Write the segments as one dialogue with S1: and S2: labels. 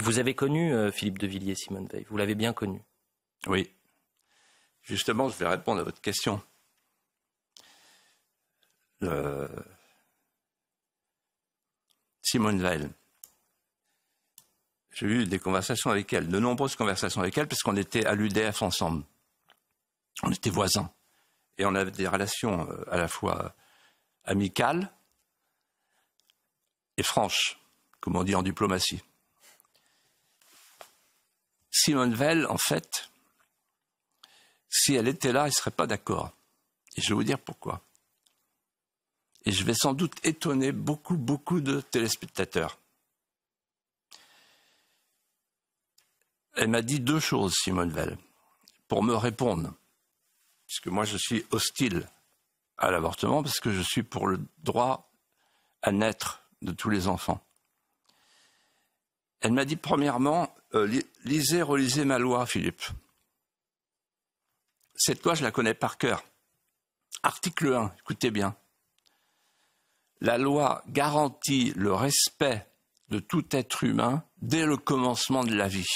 S1: Vous avez connu euh, Philippe de Villiers, Simone Veil. Vous l'avez bien connu. Oui. Justement, je vais répondre à votre question. Euh, Simone Veil. J'ai eu des conversations avec elle, de nombreuses conversations avec elle, parce qu'on était à l'UDF ensemble. On était voisins. Et on avait des relations euh, à la fois amicales et franches, comme on dit en diplomatie. Simone Veil, en fait, si elle était là, elle ne serait pas d'accord. Et je vais vous dire pourquoi. Et je vais sans doute étonner beaucoup, beaucoup de téléspectateurs. Elle m'a dit deux choses, Simone Veil, pour me répondre. Puisque moi, je suis hostile à l'avortement parce que je suis pour le droit à naître de tous les enfants. Elle m'a dit premièrement, euh, lisez, relisez ma loi, Philippe. Cette loi, je la connais par cœur. Article 1, écoutez bien. La loi garantit le respect de tout être humain dès le commencement de la vie.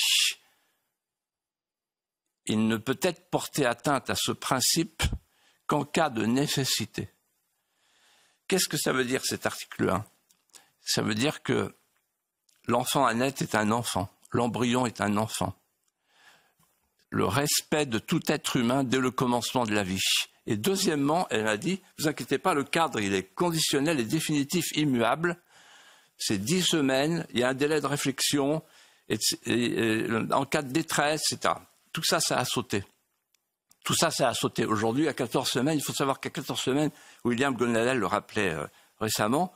S1: Il ne peut être porté atteinte à ce principe qu'en cas de nécessité. Qu'est-ce que ça veut dire cet article 1 Ça veut dire que l'enfant à est un enfant l'embryon est un enfant. Le respect de tout être humain dès le commencement de la vie. Et deuxièmement, elle a dit, vous inquiétez pas, le cadre, il est conditionnel et définitif, immuable. C'est dix semaines, il y a un délai de réflexion, et, euh, en cas de détresse, etc. Tout ça, ça a sauté. Tout ça, ça a sauté. Aujourd'hui, à 14 semaines, il faut savoir qu'à 14 semaines, William Gonadel le rappelait euh, récemment,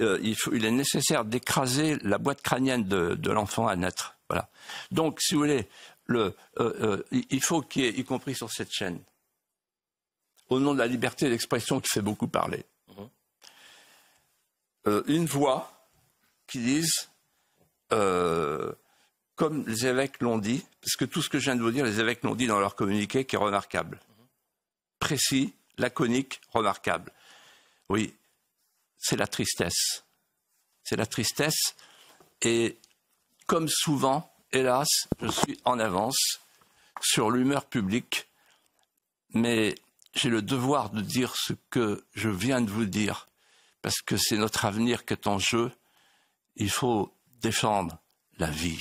S1: euh, il, est nécessaire d'écraser la boîte crânienne de, l'enfant à naître. Voilà. Donc, si vous voulez, euh, euh, il faut qu'il y ait, y compris sur cette chaîne, au nom de la liberté d'expression qui fait beaucoup parler, mhm. une voix qui dise, comme les évêques l'ont dit, parce que tout ce que je viens de vous dire, les évêques l'ont dit dans leur communiqué, qui est remarquable. Mhm. Précis, laconique, remarquable. Oui, c'est la tristesse. C'est la tristesse et comme souvent, hélas, je suis en avance sur l'humeur publique, mais j'ai le devoir de dire ce que je viens de vous dire, parce que c'est notre avenir qui est en jeu. Il faut défendre la vie.